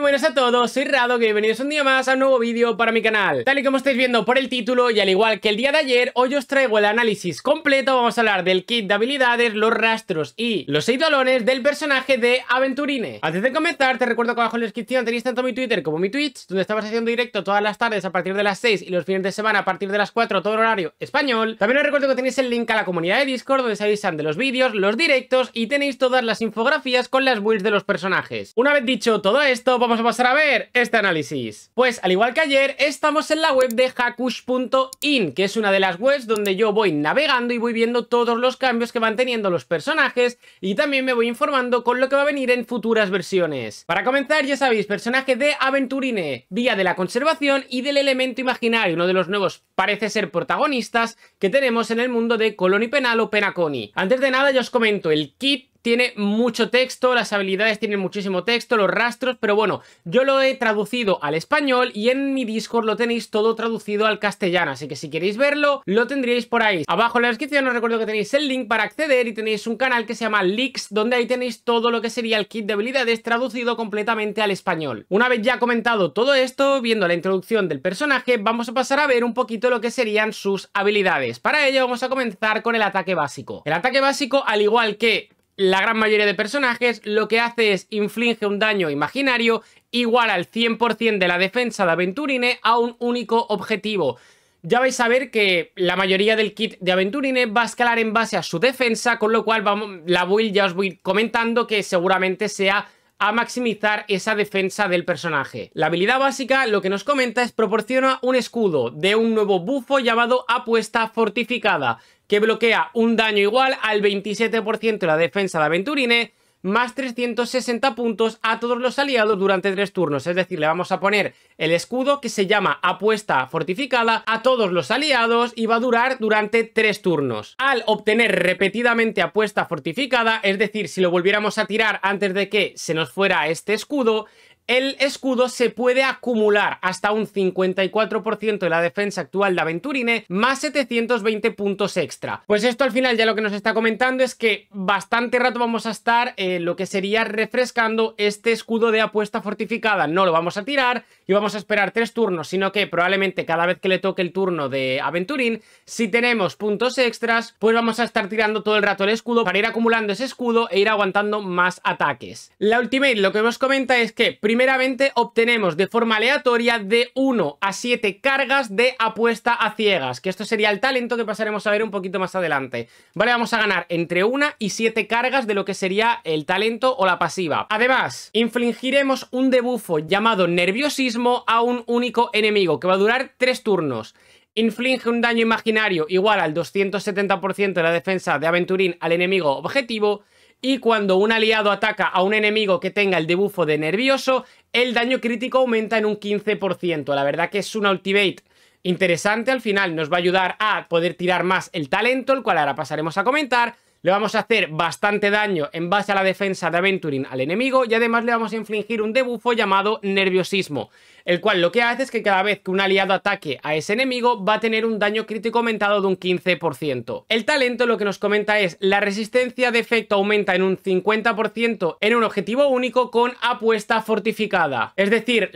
buenas a todos, soy Rado, bienvenidos un día más a un nuevo vídeo para mi canal Tal y como estáis viendo por el título y al igual que el día de ayer, hoy os traigo el análisis completo Vamos a hablar del kit de habilidades, los rastros y los 6 balones del personaje de Aventurine Antes de comenzar, te recuerdo que abajo en la descripción tenéis tanto mi Twitter como mi Twitch Donde estamos haciendo directo todas las tardes a partir de las 6 y los fines de semana a partir de las 4 todo horario español También os recuerdo que tenéis el link a la comunidad de Discord donde se avisan de los vídeos, los directos y tenéis todas las infografías con las builds de los personajes Una vez dicho todo esto, vamos a pasar a ver este análisis. Pues al igual que ayer, estamos en la web de hakush.in, que es una de las webs donde yo voy navegando y voy viendo todos los cambios que van teniendo los personajes y también me voy informando con lo que va a venir en futuras versiones. Para comenzar, ya sabéis, personaje de Aventurine, vía de la conservación y del elemento imaginario, uno de los nuevos parece ser protagonistas que tenemos en el mundo de Coloni Penal o Penaconi. Antes de nada, ya os comento, el kit tiene mucho texto, las habilidades tienen muchísimo texto, los rastros, pero bueno, yo lo he traducido al español y en mi Discord lo tenéis todo traducido al castellano, así que si queréis verlo, lo tendréis por ahí. Abajo en la descripción os recuerdo que tenéis el link para acceder y tenéis un canal que se llama Leaks, donde ahí tenéis todo lo que sería el kit de habilidades traducido completamente al español. Una vez ya comentado todo esto, viendo la introducción del personaje, vamos a pasar a ver un poquito lo que serían sus habilidades. Para ello vamos a comenzar con el ataque básico. El ataque básico, al igual que la gran mayoría de personajes, lo que hace es inflige un daño imaginario igual al 100% de la defensa de Aventurine a un único objetivo. Ya vais a ver que la mayoría del kit de Aventurine va a escalar en base a su defensa, con lo cual la build ya os voy comentando que seguramente sea a maximizar esa defensa del personaje. La habilidad básica lo que nos comenta es proporciona un escudo de un nuevo bufo llamado apuesta fortificada, que bloquea un daño igual al 27% de la defensa de Aventurine más 360 puntos a todos los aliados durante tres turnos. Es decir, le vamos a poner el escudo que se llama apuesta fortificada a todos los aliados y va a durar durante tres turnos. Al obtener repetidamente apuesta fortificada, es decir, si lo volviéramos a tirar antes de que se nos fuera este escudo, el escudo se puede acumular hasta un 54% de la defensa actual de Aventurine más 720 puntos extra. Pues esto al final ya lo que nos está comentando es que bastante rato vamos a estar eh, lo que sería refrescando este escudo de apuesta fortificada. No lo vamos a tirar y vamos a esperar tres turnos, sino que probablemente cada vez que le toque el turno de Aventurine si tenemos puntos extras, pues vamos a estar tirando todo el rato el escudo para ir acumulando ese escudo e ir aguantando más ataques. La Ultimate lo que nos comenta es que primeramente obtenemos de forma aleatoria de 1 a 7 cargas de apuesta a ciegas, que esto sería el talento que pasaremos a ver un poquito más adelante. Vale, vamos a ganar entre 1 y 7 cargas de lo que sería el talento o la pasiva. Además, infligiremos un debufo llamado nerviosismo a un único enemigo, que va a durar 3 turnos inflige un daño imaginario igual al 270% de la defensa de Aventurín al enemigo objetivo y cuando un aliado ataca a un enemigo que tenga el debufo de nervioso, el daño crítico aumenta en un 15%. La verdad que es un ultimate interesante, al final nos va a ayudar a poder tirar más el talento, el cual ahora pasaremos a comentar. Le vamos a hacer bastante daño en base a la defensa de Aventuring al enemigo y además le vamos a infligir un debufo llamado nerviosismo el cual lo que hace es que cada vez que un aliado ataque a ese enemigo va a tener un daño crítico aumentado de un 15%. El talento lo que nos comenta es la resistencia de efecto aumenta en un 50% en un objetivo único con apuesta fortificada. Es decir,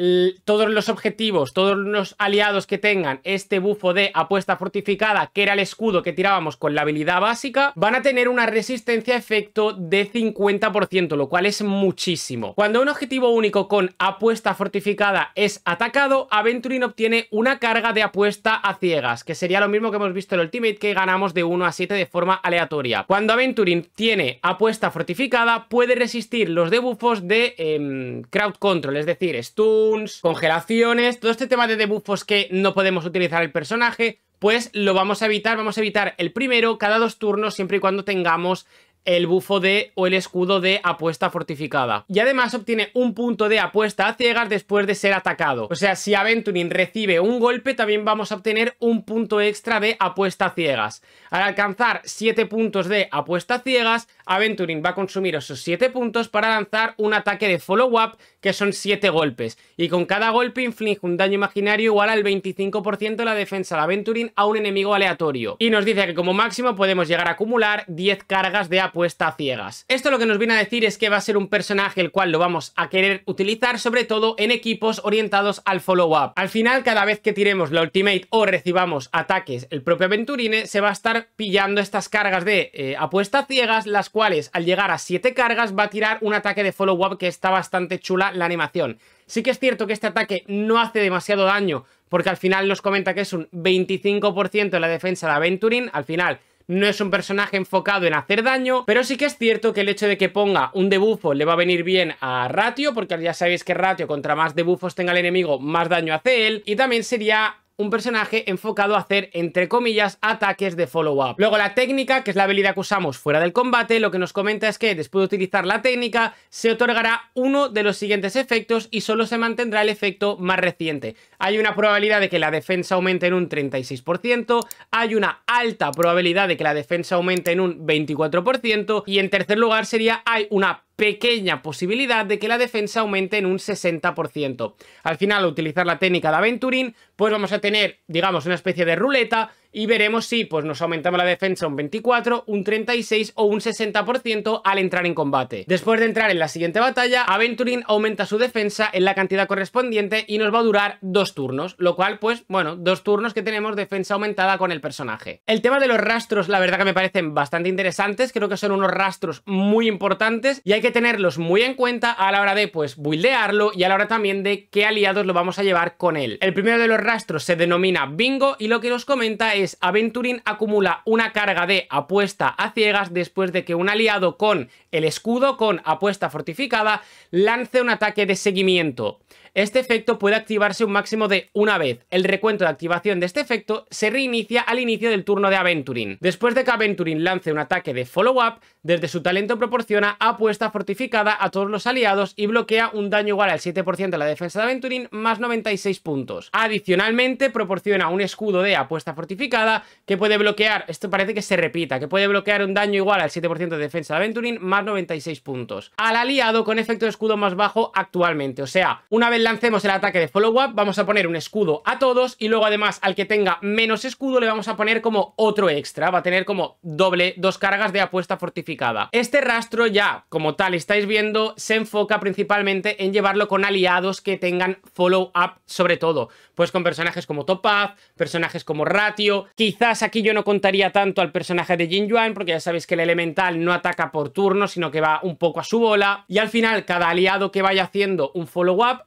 todos los objetivos, todos los aliados que tengan este bufo de apuesta fortificada, que era el escudo que tirábamos con la habilidad básica, van a tener una resistencia de efecto de 50%, lo cual es muchísimo. Cuando un objetivo único con apuesta fortificada es atacado, Aventurin obtiene una carga de apuesta a ciegas, que sería lo mismo que hemos visto en el Ultimate, que ganamos de 1 a 7 de forma aleatoria. Cuando Aventurin tiene apuesta fortificada, puede resistir los debuffos de em, crowd control, es decir, stuns, congelaciones, todo este tema de debuffos que no podemos utilizar el personaje, pues lo vamos a evitar, vamos a evitar el primero cada dos turnos siempre y cuando tengamos el bufo de o el escudo de apuesta fortificada. Y además obtiene un punto de apuesta a ciegas después de ser atacado. O sea, si Aventurin recibe un golpe, también vamos a obtener un punto extra de apuesta a ciegas. Al alcanzar 7 puntos de apuesta a ciegas, Aventurin va a consumir esos 7 puntos para lanzar un ataque de follow-up que son 7 golpes. Y con cada golpe inflige un daño imaginario igual al 25% de la defensa de Aventurin a un enemigo aleatorio. Y nos dice que como máximo podemos llegar a acumular 10 cargas de apuesta ciegas. Esto lo que nos viene a decir es que va a ser un personaje el cual lo vamos a querer utilizar sobre todo en equipos orientados al follow-up. Al final, cada vez que tiremos la ultimate o recibamos ataques el propio aventurine, se va a estar pillando estas cargas de apuestas eh, apuesta ciegas, las cuales al llegar a 7 cargas va a tirar un ataque de follow-up que está bastante chula la animación. Sí que es cierto que este ataque no hace demasiado daño, porque al final nos comenta que es un 25% de la defensa de aventurine. al final no es un personaje enfocado en hacer daño, pero sí que es cierto que el hecho de que ponga un debufo le va a venir bien a Ratio, porque ya sabéis que Ratio contra más debufos tenga el enemigo, más daño hace él, y también sería un personaje enfocado a hacer, entre comillas, ataques de follow-up. Luego la técnica, que es la habilidad que usamos fuera del combate, lo que nos comenta es que después de utilizar la técnica se otorgará uno de los siguientes efectos y solo se mantendrá el efecto más reciente. Hay una probabilidad de que la defensa aumente en un 36%, hay una alta probabilidad de que la defensa aumente en un 24% y en tercer lugar sería hay una pequeña posibilidad de que la defensa aumente en un 60%. Al final, utilizar la técnica de Aventurín, pues vamos a tener, digamos, una especie de ruleta y veremos si pues, nos aumentamos la defensa un 24, un 36 o un 60% al entrar en combate. Después de entrar en la siguiente batalla, Aventurin aumenta su defensa en la cantidad correspondiente y nos va a durar dos turnos, lo cual pues bueno, dos turnos que tenemos defensa aumentada con el personaje. El tema de los rastros la verdad que me parecen bastante interesantes, creo que son unos rastros muy importantes y hay que tenerlos muy en cuenta a la hora de pues buildearlo y a la hora también de qué aliados lo vamos a llevar con él. El primero de los rastros se denomina Bingo y lo que nos comenta es es acumula una carga de apuesta a ciegas después de que un aliado con el escudo, con apuesta fortificada, lance un ataque de seguimiento. Este efecto puede activarse un máximo de una vez. El recuento de activación de este efecto se reinicia al inicio del turno de Aventurin. Después de que Aventurin lance un ataque de follow-up, desde su talento proporciona apuesta fortificada a todos los aliados y bloquea un daño igual al 7% de la defensa de Aventurin más 96 puntos. Adicionalmente proporciona un escudo de apuesta fortificada que puede bloquear, esto parece que se repita, que puede bloquear un daño igual al 7% de defensa de Aventurin más 96 puntos. Al aliado con efecto de escudo más bajo actualmente, o sea, una vez lancemos el ataque de follow-up, vamos a poner un escudo a todos y luego además al que tenga menos escudo le vamos a poner como otro extra, va a tener como doble, dos cargas de apuesta fortificada. Este rastro ya, como tal estáis viendo, se enfoca principalmente en llevarlo con aliados que tengan follow-up sobre todo, pues con personajes como Topaz, personajes como Ratio, quizás aquí yo no contaría tanto al personaje de Jin Yuan porque ya sabéis que el elemental no ataca por turno, sino que va un poco a su bola y al final cada aliado que vaya haciendo un follow-up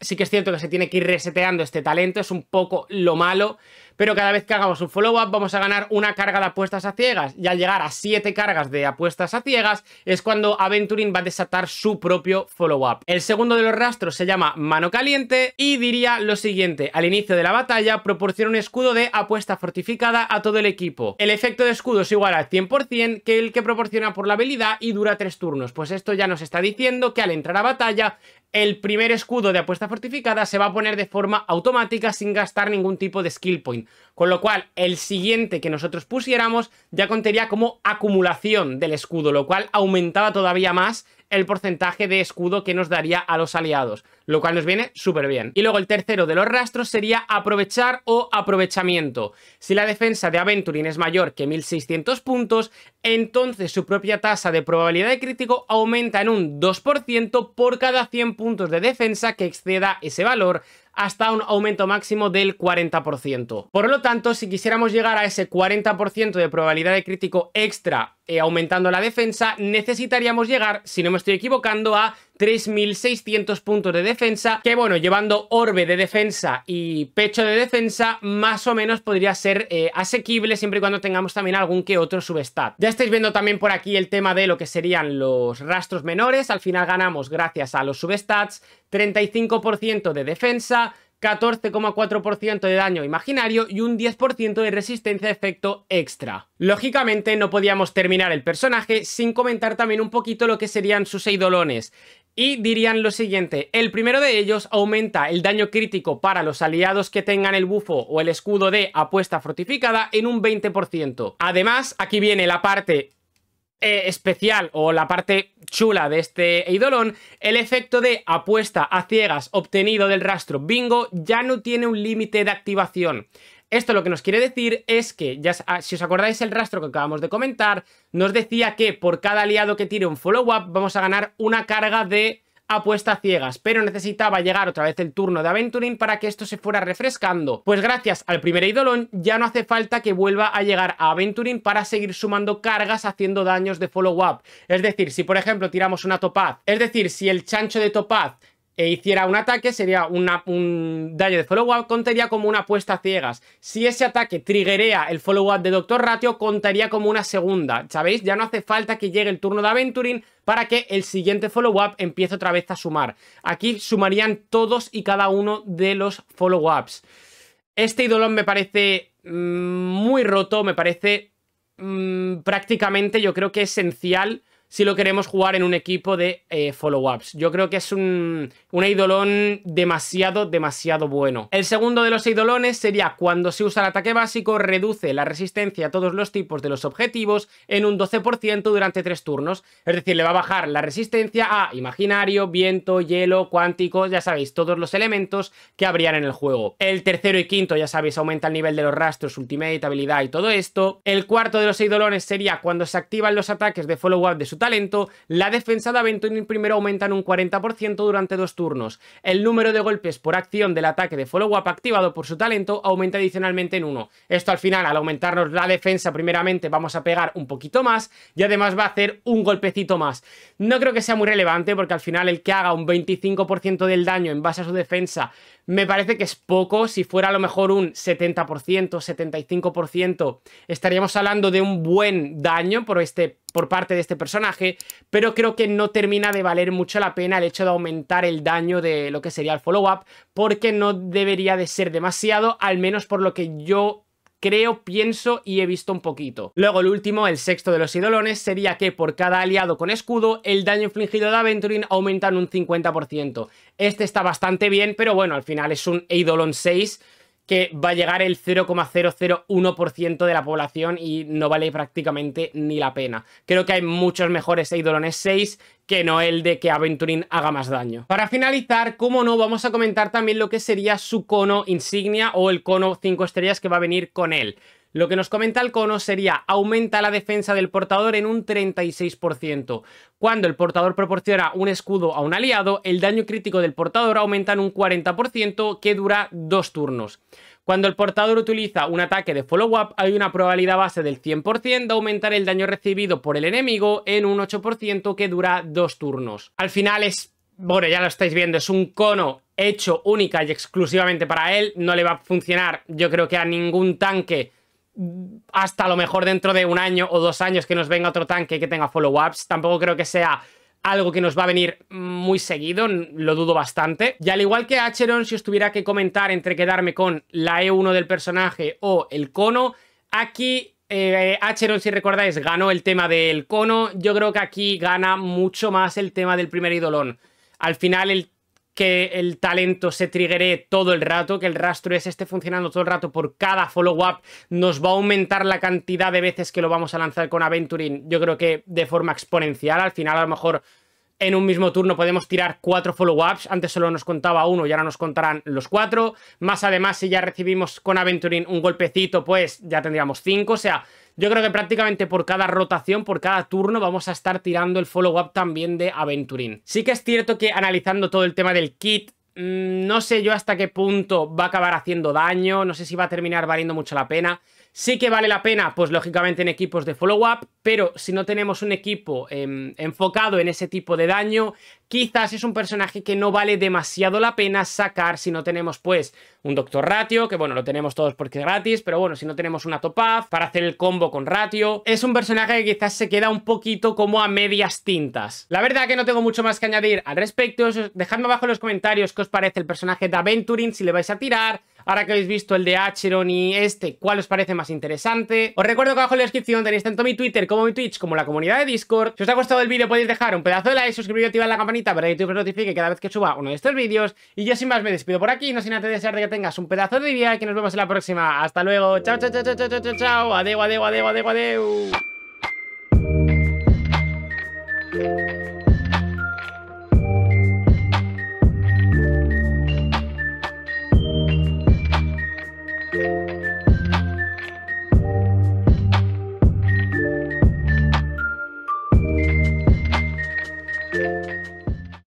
sí que es cierto que se tiene que ir reseteando este talento, es un poco lo malo pero cada vez que hagamos un follow-up vamos a ganar una carga de apuestas a ciegas y al llegar a 7 cargas de apuestas a ciegas es cuando Aventurin va a desatar su propio follow-up. El segundo de los rastros se llama Mano Caliente y diría lo siguiente, al inicio de la batalla proporciona un escudo de apuesta fortificada a todo el equipo. El efecto de escudo es igual al 100% que el que proporciona por la habilidad y dura 3 turnos, pues esto ya nos está diciendo que al entrar a batalla el primer escudo de apuesta fortificada se va a poner de forma automática sin gastar ningún tipo de skill point. Con lo cual, el siguiente que nosotros pusiéramos ya contaría como acumulación del escudo, lo cual aumentaba todavía más el porcentaje de escudo que nos daría a los aliados, lo cual nos viene súper bien. Y luego el tercero de los rastros sería aprovechar o aprovechamiento. Si la defensa de Aventurin es mayor que 1600 puntos, entonces su propia tasa de probabilidad de crítico aumenta en un 2% por cada 100 puntos de defensa que exceda ese valor hasta un aumento máximo del 40%. Por lo tanto, si quisiéramos llegar a ese 40% de probabilidad de crítico extra eh, aumentando la defensa, necesitaríamos llegar, si no me estoy equivocando, a 3.600 puntos de defensa, que bueno, llevando orbe de defensa y pecho de defensa, más o menos podría ser eh, asequible siempre y cuando tengamos también algún que otro subestat. Ya estáis viendo también por aquí el tema de lo que serían los rastros menores, al final ganamos gracias a los subestats, 35% de defensa, 14,4% de daño imaginario y un 10% de resistencia a efecto extra. Lógicamente no podíamos terminar el personaje sin comentar también un poquito lo que serían sus idolones. Y dirían lo siguiente, el primero de ellos aumenta el daño crítico para los aliados que tengan el bufo o el escudo de apuesta fortificada en un 20%. Además, aquí viene la parte eh, especial o la parte chula de este idolón, el efecto de apuesta a ciegas obtenido del rastro bingo ya no tiene un límite de activación. Esto lo que nos quiere decir es que, ya, si os acordáis el rastro que acabamos de comentar, nos decía que por cada aliado que tire un follow-up vamos a ganar una carga de apuesta ciegas, pero necesitaba llegar otra vez el turno de aventurín para que esto se fuera refrescando. Pues gracias al primer ídolo ya no hace falta que vuelva a llegar a aventurín para seguir sumando cargas haciendo daños de follow-up. Es decir, si por ejemplo tiramos una topaz, es decir, si el chancho de topaz e hiciera un ataque, sería una, un daño de follow-up, contaría como una apuesta ciegas. Si ese ataque triggerea el follow-up de Doctor Ratio, contaría como una segunda, ¿sabéis? Ya no hace falta que llegue el turno de Aventuring para que el siguiente follow-up empiece otra vez a sumar. Aquí sumarían todos y cada uno de los follow-ups. Este idolón me parece mm, muy roto, me parece mm, prácticamente yo creo que esencial si lo queremos jugar en un equipo de eh, follow-ups. Yo creo que es un, un idolón demasiado, demasiado bueno. El segundo de los idolones sería cuando se usa el ataque básico, reduce la resistencia a todos los tipos de los objetivos en un 12% durante tres turnos. Es decir, le va a bajar la resistencia a imaginario, viento, hielo, cuántico, ya sabéis, todos los elementos que habrían en el juego. El tercero y quinto, ya sabéis, aumenta el nivel de los rastros, ultimate, habilidad y todo esto. El cuarto de los idolones sería cuando se activan los ataques de follow-up de su talento, la defensa de Aventurin primero aumenta en un 40% durante dos turnos. El número de golpes por acción del ataque de follow-up activado por su talento aumenta adicionalmente en uno. Esto al final, al aumentarnos la defensa primeramente, vamos a pegar un poquito más y además va a hacer un golpecito más. No creo que sea muy relevante porque al final el que haga un 25% del daño en base a su defensa me parece que es poco. Si fuera a lo mejor un 70%, 75%, estaríamos hablando de un buen daño por, este, por parte de este personaje, pero creo que no termina de valer mucho la pena el hecho de aumentar el daño de lo que sería el follow-up, porque no debería de ser demasiado, al menos por lo que yo creo, pienso y he visto un poquito. Luego el último, el sexto de los idolones, sería que por cada aliado con escudo, el daño infligido de Aventurin aumenta en un 50%. Este está bastante bien, pero bueno, al final es un idolon 6 que va a llegar el 0,001% de la población y no vale prácticamente ni la pena. Creo que hay muchos mejores Eidolones 6 que no el de que Aventurín haga más daño. Para finalizar, como no, vamos a comentar también lo que sería su cono insignia o el cono 5 estrellas que va a venir con él. Lo que nos comenta el cono sería aumenta la defensa del portador en un 36%. Cuando el portador proporciona un escudo a un aliado, el daño crítico del portador aumenta en un 40% que dura dos turnos. Cuando el portador utiliza un ataque de follow-up, hay una probabilidad base del 100% de aumentar el daño recibido por el enemigo en un 8% que dura dos turnos. Al final es... Bueno, ya lo estáis viendo, es un cono hecho única y exclusivamente para él. No le va a funcionar, yo creo que a ningún tanque hasta a lo mejor dentro de un año o dos años que nos venga otro tanque que tenga follow-ups. Tampoco creo que sea algo que nos va a venir muy seguido, lo dudo bastante. Y al igual que Acheron, si os tuviera que comentar entre quedarme con la E1 del personaje o el cono, aquí eh, Acheron, si recordáis, ganó el tema del cono. Yo creo que aquí gana mucho más el tema del primer idolón. Al final, el que el talento se triggeré todo el rato, que el rastro ese esté funcionando todo el rato por cada follow-up, nos va a aumentar la cantidad de veces que lo vamos a lanzar con Aventurin. yo creo que de forma exponencial, al final a lo mejor en un mismo turno podemos tirar cuatro follow-ups. Antes solo nos contaba uno y ahora nos contarán los cuatro. Más además, si ya recibimos con Aventurin un golpecito, pues ya tendríamos cinco. O sea, yo creo que prácticamente por cada rotación, por cada turno, vamos a estar tirando el follow-up también de Aventurín. Sí que es cierto que analizando todo el tema del kit, mm, no sé yo hasta qué punto va a acabar haciendo daño, no sé si va a terminar valiendo mucho la pena. Sí que vale la pena, pues lógicamente en equipos de follow-up, pero si no tenemos un equipo em, enfocado en ese tipo de daño, quizás es un personaje que no vale demasiado la pena sacar si no tenemos pues un Doctor Ratio, que bueno, lo tenemos todos porque es gratis, pero bueno, si no tenemos una Topaz para hacer el combo con Ratio, es un personaje que quizás se queda un poquito como a medias tintas. La verdad que no tengo mucho más que añadir al respecto, dejadme abajo en los comentarios qué os parece el personaje de Aventuring, si le vais a tirar, Ahora que habéis visto el de Acheron y este, ¿cuál os parece más interesante? Os recuerdo que abajo en la descripción tenéis tanto mi Twitter como mi Twitch como la comunidad de Discord. Si os ha gustado el vídeo podéis dejar un pedazo de like, suscribiros y activar la campanita para que YouTube os notifique cada vez que suba uno de estos vídeos. Y yo sin más me despido por aquí, no sin antes desear de que tengas un pedazo de día y que nos vemos en la próxima. Hasta luego, chao, chao, chao, chao, chao, chao, chao. Adeu, adeu, adeu, adeu, adeu.